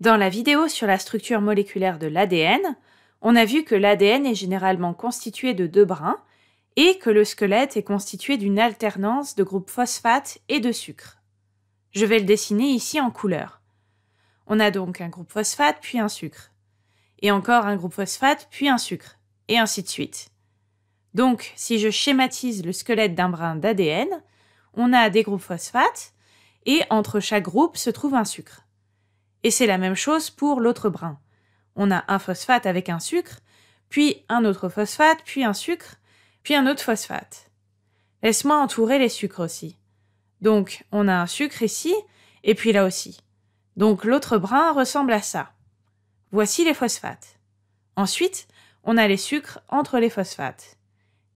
Dans la vidéo sur la structure moléculaire de l'ADN, on a vu que l'ADN est généralement constitué de deux brins et que le squelette est constitué d'une alternance de groupes phosphate et de sucre. Je vais le dessiner ici en couleur. On a donc un groupe phosphate puis un sucre, et encore un groupe phosphate puis un sucre, et ainsi de suite. Donc, si je schématise le squelette d'un brin d'ADN, on a des groupes phosphates, et entre chaque groupe se trouve un sucre. Et c'est la même chose pour l'autre brin. On a un phosphate avec un sucre, puis un autre phosphate, puis un sucre, puis un autre phosphate. Laisse-moi entourer les sucres aussi. Donc on a un sucre ici, et puis là aussi. Donc l'autre brin ressemble à ça. Voici les phosphates. Ensuite, on a les sucres entre les phosphates.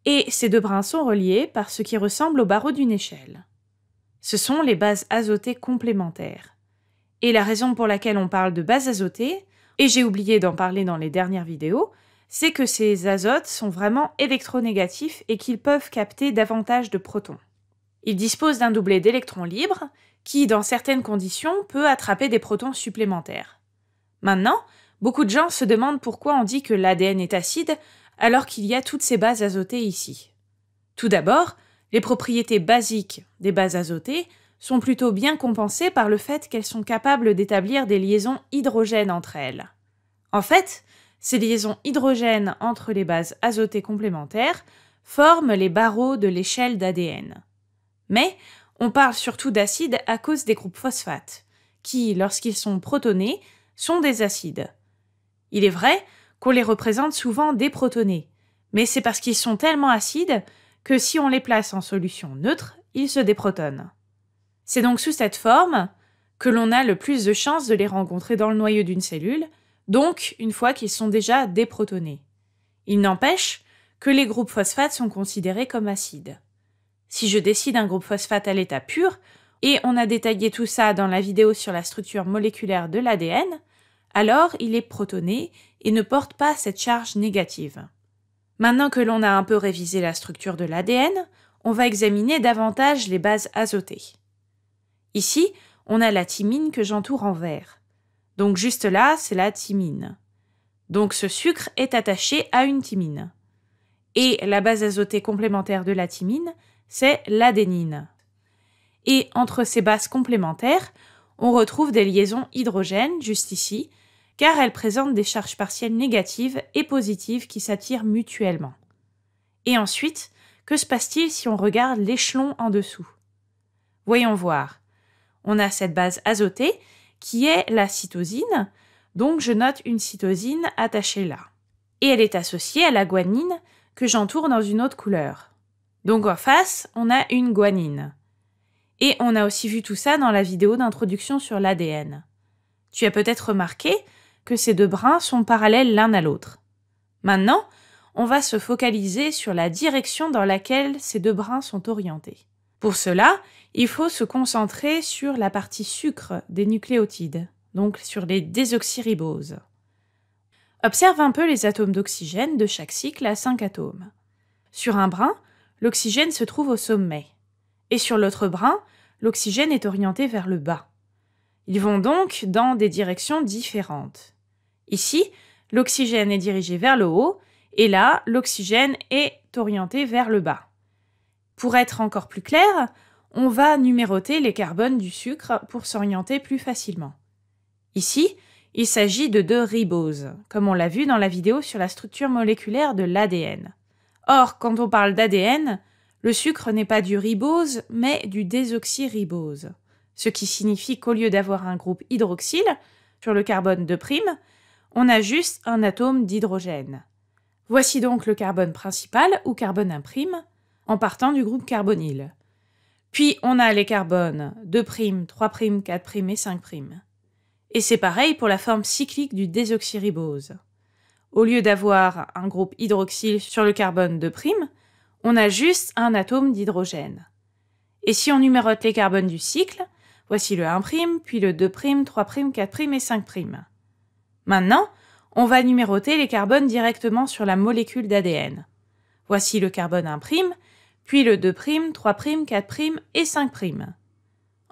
Et ces deux brins sont reliés par ce qui ressemble au barreau d'une échelle. Ce sont les bases azotées complémentaires et la raison pour laquelle on parle de bases azotées, et j'ai oublié d'en parler dans les dernières vidéos, c'est que ces azotes sont vraiment électronégatifs et qu'ils peuvent capter davantage de protons. Ils disposent d'un doublet d'électrons libres qui, dans certaines conditions, peut attraper des protons supplémentaires. Maintenant, beaucoup de gens se demandent pourquoi on dit que l'ADN est acide alors qu'il y a toutes ces bases azotées ici. Tout d'abord, les propriétés basiques des bases azotées sont plutôt bien compensées par le fait qu'elles sont capables d'établir des liaisons hydrogènes entre elles. En fait, ces liaisons hydrogènes entre les bases azotées complémentaires forment les barreaux de l'échelle d'ADN. Mais on parle surtout d'acides à cause des groupes phosphates, qui, lorsqu'ils sont protonés, sont des acides. Il est vrai qu'on les représente souvent déprotonés, mais c'est parce qu'ils sont tellement acides que si on les place en solution neutre, ils se déprotonnent. C'est donc sous cette forme que l'on a le plus de chances de les rencontrer dans le noyau d'une cellule, donc une fois qu'ils sont déjà déprotonés. Il n'empêche que les groupes phosphates sont considérés comme acides. Si je décide un groupe phosphate à l'état pur, et on a détaillé tout ça dans la vidéo sur la structure moléculaire de l'ADN, alors il est protoné et ne porte pas cette charge négative. Maintenant que l'on a un peu révisé la structure de l'ADN, on va examiner davantage les bases azotées. Ici, on a la thymine que j'entoure en vert. Donc juste là, c'est la thymine. Donc ce sucre est attaché à une thymine. Et la base azotée complémentaire de la thymine, c'est l'adénine. Et entre ces bases complémentaires, on retrouve des liaisons hydrogènes, juste ici, car elles présentent des charges partielles négatives et positives qui s'attirent mutuellement. Et ensuite, que se passe-t-il si on regarde l'échelon en dessous Voyons voir on a cette base azotée qui est la cytosine. Donc je note une cytosine attachée là. Et elle est associée à la guanine que j'entoure dans une autre couleur. Donc en face, on a une guanine. Et on a aussi vu tout ça dans la vidéo d'introduction sur l'ADN. Tu as peut-être remarqué que ces deux brins sont parallèles l'un à l'autre. Maintenant, on va se focaliser sur la direction dans laquelle ces deux brins sont orientés. Pour cela, il faut se concentrer sur la partie sucre des nucléotides, donc sur les désoxyriboses. Observe un peu les atomes d'oxygène de chaque cycle à 5 atomes. Sur un brin, l'oxygène se trouve au sommet, et sur l'autre brin, l'oxygène est orienté vers le bas. Ils vont donc dans des directions différentes. Ici, l'oxygène est dirigé vers le haut, et là, l'oxygène est orienté vers le bas. Pour être encore plus clair, on va numéroter les carbones du sucre pour s'orienter plus facilement. Ici, il s'agit de deux riboses, comme on l'a vu dans la vidéo sur la structure moléculaire de l'ADN. Or, quand on parle d'ADN, le sucre n'est pas du ribose, mais du désoxyribose, ce qui signifie qu'au lieu d'avoir un groupe hydroxyle sur le carbone 2', on a juste un atome d'hydrogène. Voici donc le carbone principal ou carbone imprime en partant du groupe carbonyl. Puis on a les carbones 2', 3', 4' et 5'. Et c'est pareil pour la forme cyclique du désoxyribose. Au lieu d'avoir un groupe hydroxyle sur le carbone 2', on a juste un atome d'hydrogène. Et si on numérote les carbones du cycle, voici le 1', puis le 2', 3', 4' et 5'. Maintenant, on va numéroter les carbones directement sur la molécule d'ADN. Voici le carbone 1', puis le 2', 3', 4' et 5'.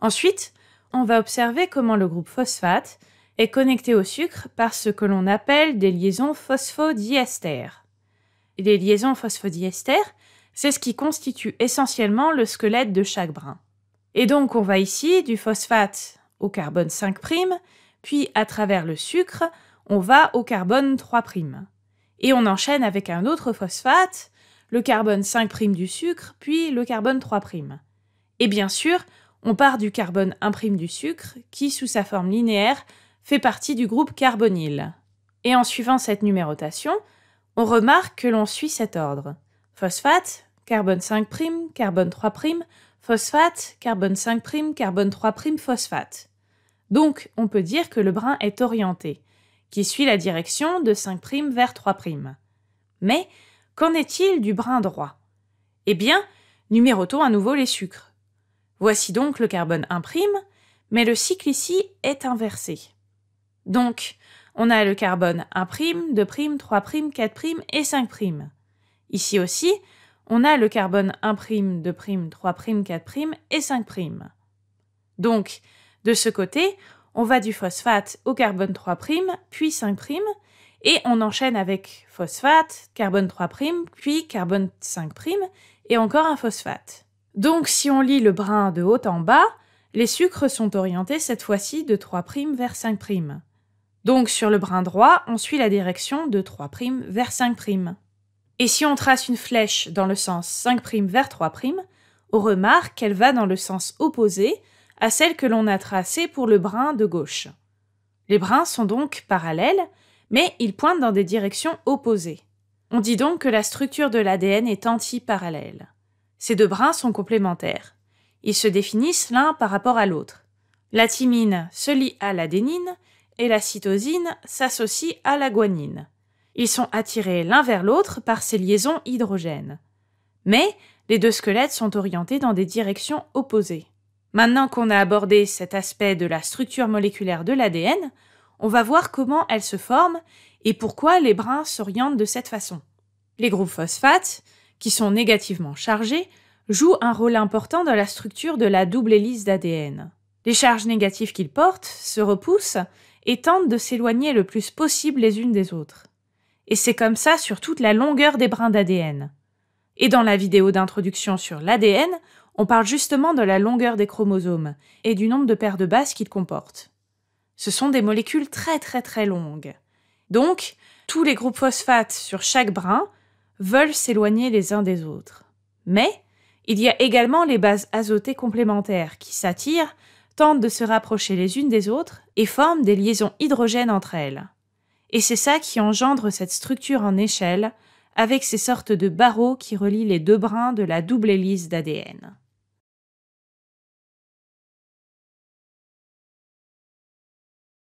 Ensuite, on va observer comment le groupe phosphate est connecté au sucre par ce que l'on appelle des liaisons phosphodiester. les liaisons phosphodiester, c'est ce qui constitue essentiellement le squelette de chaque brin. Et donc on va ici du phosphate au carbone 5', puis à travers le sucre, on va au carbone 3'. Et on enchaîne avec un autre phosphate, le carbone 5' du sucre, puis le carbone 3'. Et bien sûr, on part du carbone 1' du sucre, qui, sous sa forme linéaire, fait partie du groupe carbonyle. Et en suivant cette numérotation, on remarque que l'on suit cet ordre. Phosphate, carbone 5', carbone 3', phosphate, carbone 5', carbone 3', phosphate. Donc, on peut dire que le brin est orienté, qui suit la direction de 5' vers 3'. Mais, Qu'en est-il du brin droit Eh bien, numérotons à nouveau les sucres. Voici donc le carbone 1', mais le cycle ici est inversé. Donc, on a le carbone 1', 2', 3', 4' et 5'. Ici aussi, on a le carbone 1', 2', 3', 4' et 5'. Donc, de ce côté, on va du phosphate au carbone 3', puis 5', et on enchaîne avec phosphate, carbone 3', puis carbone 5' et encore un phosphate. Donc si on lit le brin de haut en bas, les sucres sont orientés cette fois-ci de 3' vers 5'. Donc sur le brin droit, on suit la direction de 3' vers 5'. Et si on trace une flèche dans le sens 5' vers 3', on remarque qu'elle va dans le sens opposé à celle que l'on a tracée pour le brin de gauche. Les brins sont donc parallèles mais ils pointent dans des directions opposées. On dit donc que la structure de l'ADN est antiparallèle. Ces deux brins sont complémentaires. Ils se définissent l'un par rapport à l'autre. La thymine se lie à l'adénine et la cytosine s'associe à la guanine. Ils sont attirés l'un vers l'autre par ces liaisons hydrogènes. Mais les deux squelettes sont orientés dans des directions opposées. Maintenant qu'on a abordé cet aspect de la structure moléculaire de l'ADN, on va voir comment elles se forment et pourquoi les brins s'orientent de cette façon. Les groupes phosphates, qui sont négativement chargés, jouent un rôle important dans la structure de la double hélice d'ADN. Les charges négatives qu'ils portent se repoussent et tentent de s'éloigner le plus possible les unes des autres. Et c'est comme ça sur toute la longueur des brins d'ADN. Et dans la vidéo d'introduction sur l'ADN, on parle justement de la longueur des chromosomes et du nombre de paires de bases qu'ils comportent. Ce sont des molécules très très très longues. Donc, tous les groupes phosphates sur chaque brin veulent s'éloigner les uns des autres. Mais il y a également les bases azotées complémentaires qui s'attirent, tentent de se rapprocher les unes des autres et forment des liaisons hydrogènes entre elles. Et c'est ça qui engendre cette structure en échelle avec ces sortes de barreaux qui relient les deux brins de la double hélice d'ADN.